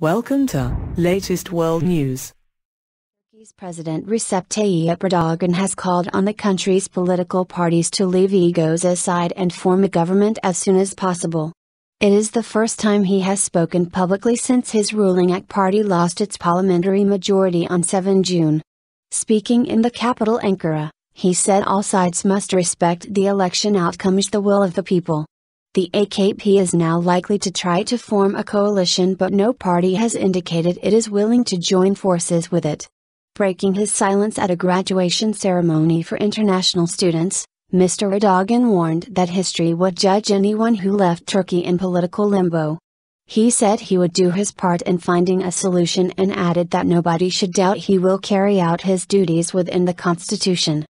Welcome to Latest World News. Turkey's President Recep Tayyip Erdogan has called on the country's political parties to leave egos aside and form a government as soon as possible. It is the first time he has spoken publicly since his ruling AK party lost its parliamentary majority on 7 June. Speaking in the capital Ankara, he said all sides must respect the election outcome the will of the people the AKP is now likely to try to form a coalition, but no party has indicated it is willing to join forces with it. Breaking his silence at a graduation ceremony for international students, Mr. Erdogan warned that history would judge anyone who left Turkey in political limbo. He said he would do his part in finding a solution and added that nobody should doubt he will carry out his duties within the Constitution.